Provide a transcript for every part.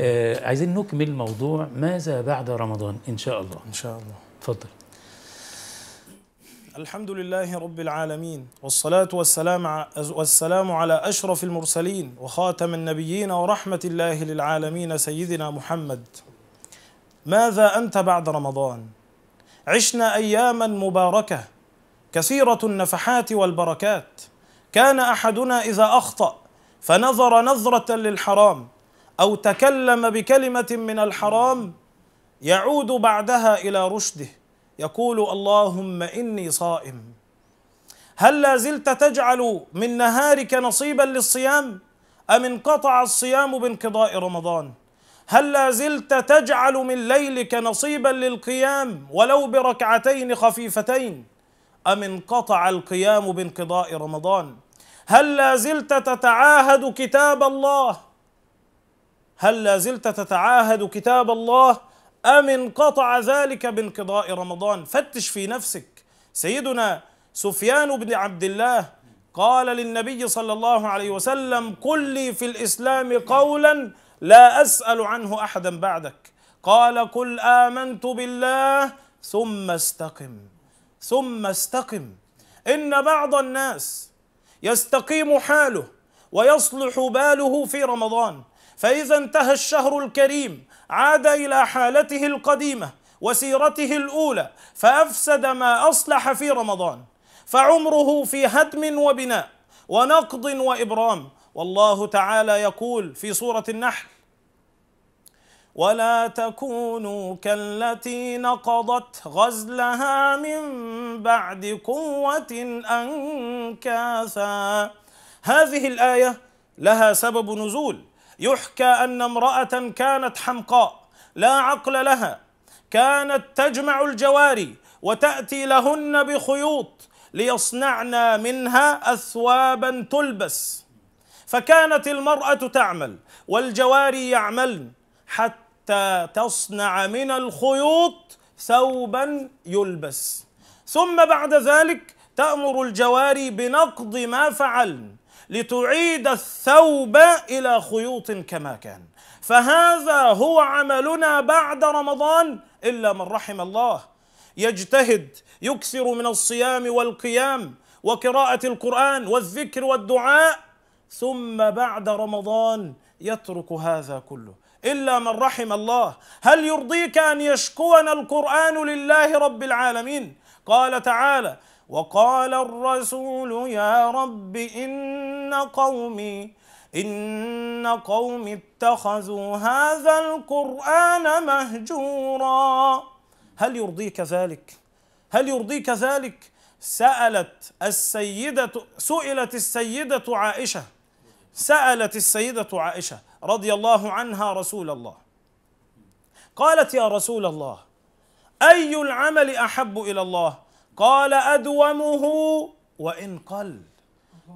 آه عايزين نكمل موضوع ماذا بعد رمضان إن شاء الله إن شاء الله اتفضل الحمد لله رب العالمين والصلاة والسلام والسلام على أشرف المرسلين وخاتم النبيين ورحمة الله للعالمين سيدنا محمد ماذا أنت بعد رمضان؟ عشنا أياما مباركة كثيرة النفحات والبركات كان أحدنا إذا أخطأ فنظر نظرة للحرام او تكلم بكلمه من الحرام يعود بعدها الى رشده يقول اللهم اني صائم هل لا زلت تجعل من نهارك نصيبا للصيام ام انقطع الصيام بانقضاء رمضان هل لا زلت تجعل من ليلك نصيبا للقيام ولو بركعتين خفيفتين ام انقطع القيام بانقضاء رمضان هل لا زلت تتعاهد كتاب الله هل لا زلت تتعاهد كتاب الله أم انقطع ذلك بانقضاء رمضان فتش في نفسك سيدنا سفيان بن عبد الله قال للنبي صلى الله عليه وسلم قل لي في الإسلام قولا لا أسأل عنه أحدا بعدك قال قل آمنت بالله ثم استقم ثم استقم إن بعض الناس يستقيم حاله ويصلح باله في رمضان فإذا انتهى الشهر الكريم عاد إلى حالته القديمة وسيرته الأولى فأفسد ما أصلح في رمضان فعمره في هدم وبناء ونقض وإبرام والله تعالى يقول في سورة النحل ولا تكونوا كالتي نقضت غزلها من بعد قوة أنكاثا هذه الآية لها سبب نزول يحكى ان امراه كانت حمقاء لا عقل لها كانت تجمع الجواري وتاتي لهن بخيوط ليصنعن منها اثوابا تلبس فكانت المراه تعمل والجواري يعملن حتى تصنع من الخيوط ثوبا يلبس ثم بعد ذلك تامر الجواري بنقض ما فعلن لتعيد الثوب الى خيوط كما كان فهذا هو عملنا بعد رمضان الا من رحم الله يجتهد يكثر من الصيام والقيام وقراءه القران والذكر والدعاء ثم بعد رمضان يترك هذا كله الا من رحم الله هل يرضيك ان يشكون القران لله رب العالمين قال تعالى وقال الرسول يا رب إن قومي إن قومي اتخذوا هذا القرآن مهجورا هل يرضيك ذلك؟ هل يرضيك ذلك؟ سألت السيدة سئلت السيدة عائشة سألت السيدة عائشة رضي الله عنها رسول الله قالت يا رسول الله أي العمل أحب إلى الله؟ قال أدومه وإن قل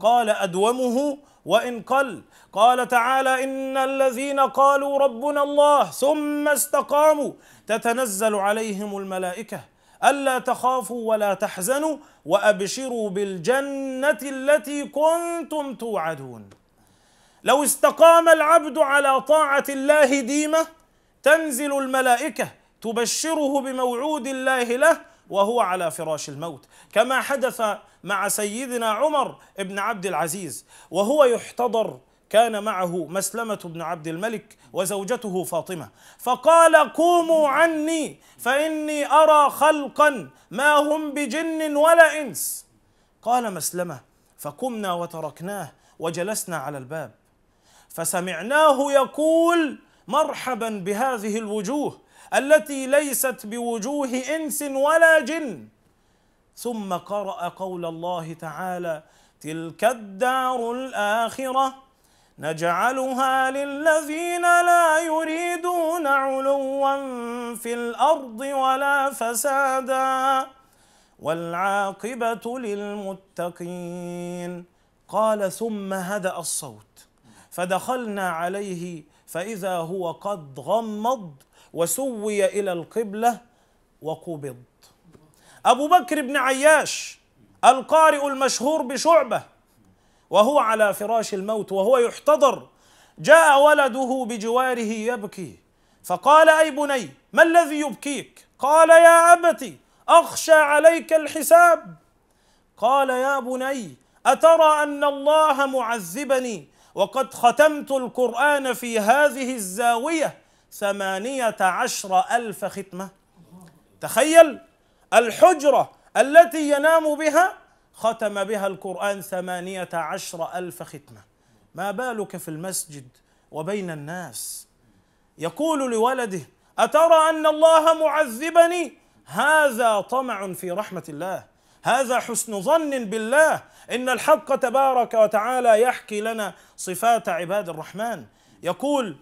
قال أدومه وإن قل قال تعالى إن الذين قالوا ربنا الله ثم استقاموا تتنزل عليهم الملائكة ألا تخافوا ولا تحزنوا وأبشروا بالجنة التي كنتم توعدون لو استقام العبد على طاعة الله ديمة تنزل الملائكة تبشره بموعود الله له وهو على فراش الموت كما حدث مع سيدنا عمر بن عبد العزيز وهو يحتضر كان معه مسلمة بن عبد الملك وزوجته فاطمة فقال قوموا عني فإني أرى خلقا ما هم بجن ولا إنس قال مسلمة فقمنا وتركناه وجلسنا على الباب فسمعناه يقول مرحبا بهذه الوجوه التي ليست بوجوه انس ولا جن ثم قرأ قول الله تعالى تلك الدار الآخرة نجعلها للذين لا يريدون علوا في الأرض ولا فسادا والعاقبة للمتقين قال ثم هدأ الصوت فدخلنا عليه فإذا هو قد غمض وسوي إلى القبلة وقبض أبو بكر بن عياش القارئ المشهور بشعبة وهو على فراش الموت وهو يحتضر جاء ولده بجواره يبكي فقال أي بني ما الذي يبكيك قال يا أبت أخشى عليك الحساب قال يا بني أترى أن الله معذبني وقد ختمت القرآن في هذه الزاوية ثمانية عشر ألف ختمة تخيل الحجرة التي ينام بها ختم بها القرآن ثمانية عشر ألف ختمة ما بالك في المسجد وبين الناس يقول لولده أترى أن الله معذبني هذا طمع في رحمة الله هذا حسن ظن بالله إن الحق تبارك وتعالى يحكي لنا صفات عباد الرحمن يقول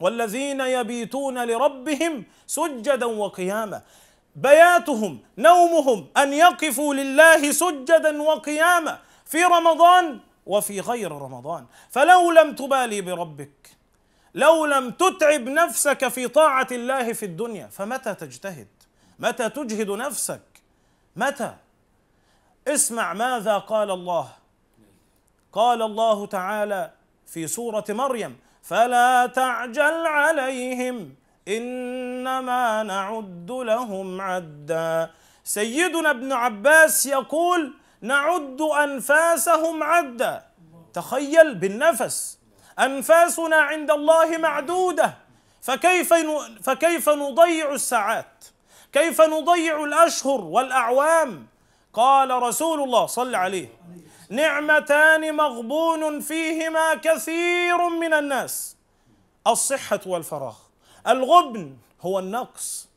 والذين يبيتون لربهم سجدا وقياما بياتهم نومهم ان يقفوا لله سجدا وقياما في رمضان وفي غير رمضان فلو لم تبالي بربك لو لم تتعب نفسك في طاعه الله في الدنيا فمتى تجتهد متى تجهد نفسك متى اسمع ماذا قال الله قال الله تعالى في سوره مريم فلا تعجل عليهم انما نعد لهم عدا سيدنا ابن عباس يقول نعد انفاسهم عدا تخيل بالنفس انفاسنا عند الله معدوده فكيف فكيف نضيع الساعات كيف نضيع الأشهر والأعوام قال رسول الله صلى عليه نعمتان مغبون فيهما كثير من الناس الصحة والفراغ الغبن هو النقص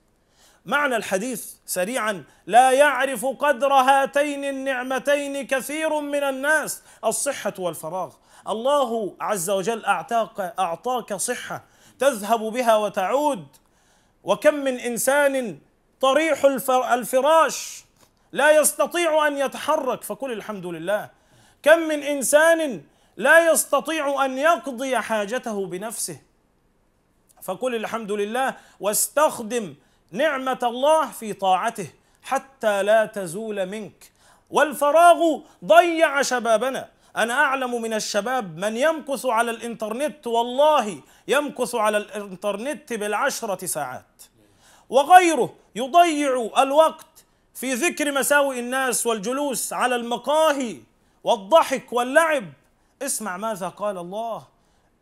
معنى الحديث سريعا لا يعرف قدر هاتين النعمتين كثير من الناس الصحة والفراغ الله عز وجل أعطاك, أعطاك صحة تذهب بها وتعود وكم من إنسان طريح الفراش لا يستطيع ان يتحرك فقل الحمد لله كم من انسان لا يستطيع ان يقضي حاجته بنفسه فقل الحمد لله واستخدم نعمه الله في طاعته حتى لا تزول منك والفراغ ضيع شبابنا انا اعلم من الشباب من يمكث على الانترنت والله يمكث على الانترنت بالعشره ساعات وغيره يضيع الوقت في ذكر مساوئ الناس والجلوس على المقاهي والضحك واللعب اسمع ماذا قال الله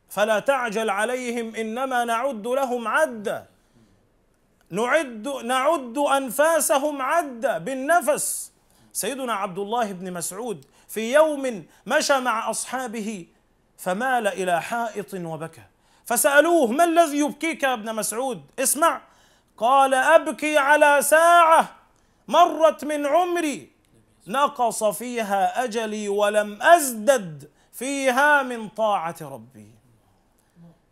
فلا تعجل عليهم انما نعد لهم عدا نعد نعد انفاسهم عدا بالنفس سيدنا عبد الله بن مسعود في يوم مشى مع اصحابه فمال الى حائط وبكى فسالوه ما الذي يبكيك يا ابن مسعود اسمع قال أبكي على ساعة مرت من عمري نقص فيها أجلي ولم أزدد فيها من طاعة ربي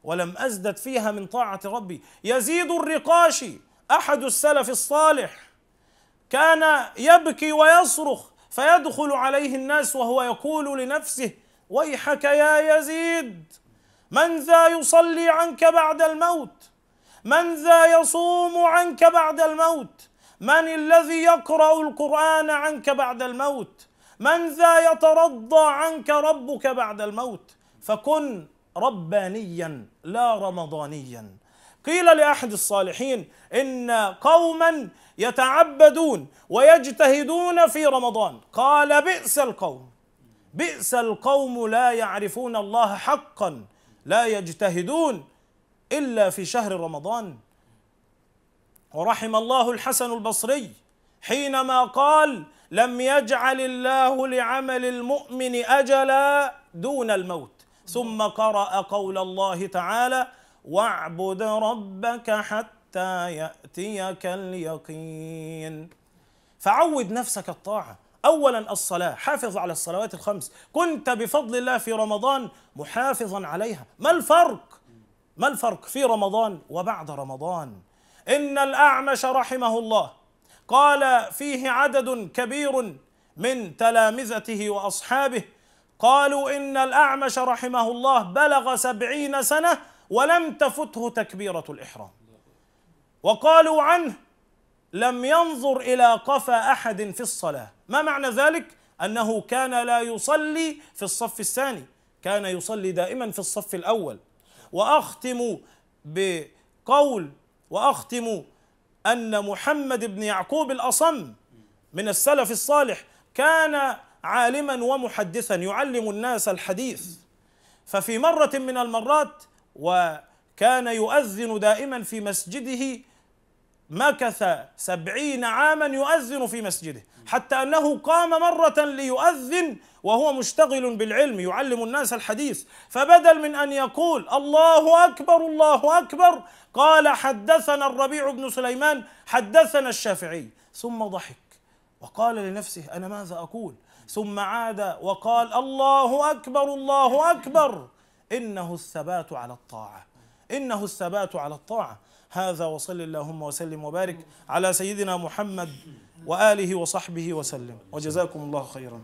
ولم أزدد فيها من طاعة ربي يزيد الرقاشي أحد السلف الصالح كان يبكي ويصرخ فيدخل عليه الناس وهو يقول لنفسه ويحك يا يزيد من ذا يصلي عنك بعد الموت من ذا يصوم عنك بعد الموت من الذي يقرا القران عنك بعد الموت من ذا يترضى عنك ربك بعد الموت فكن ربانيا لا رمضانيا قيل لاحد الصالحين ان قوما يتعبدون ويجتهدون في رمضان قال بئس القوم بئس القوم لا يعرفون الله حقا لا يجتهدون إلا في شهر رمضان ورحم الله الحسن البصري حينما قال لم يجعل الله لعمل المؤمن أجلا دون الموت ثم قرأ قول الله تعالى واعبد ربك حتى يأتيك اليقين فعود نفسك الطاعة أولا الصلاة حافظ على الصلوات الخمس كنت بفضل الله في رمضان محافظا عليها ما الفرق ما الفرق في رمضان وبعد رمضان ان الاعمش رحمه الله قال فيه عدد كبير من تلامذته واصحابه قالوا ان الاعمش رحمه الله بلغ سبعين سنه ولم تفته تكبيره الاحرام وقالوا عنه لم ينظر الى قفا احد في الصلاه ما معنى ذلك انه كان لا يصلي في الصف الثاني كان يصلي دائما في الصف الاول واختم بقول واختم ان محمد بن يعقوب الاصم من السلف الصالح كان عالما ومحدثا يعلم الناس الحديث ففي مره من المرات وكان يؤذن دائما في مسجده مكث سبعين عاما يؤذن في مسجده حتى أنه قام مرة ليؤذن وهو مشتغل بالعلم يعلم الناس الحديث فبدل من أن يقول الله أكبر الله أكبر قال حدثنا الربيع بن سليمان حدثنا الشافعي ثم ضحك وقال لنفسه أنا ماذا أقول ثم عاد وقال الله أكبر الله أكبر إنه الثبات على الطاعة إنه الثبات على الطاعة هذا وصل اللهم وسلم وبارك على سيدنا محمد وآله وصحبه وسلم وجزاكم الله خيرا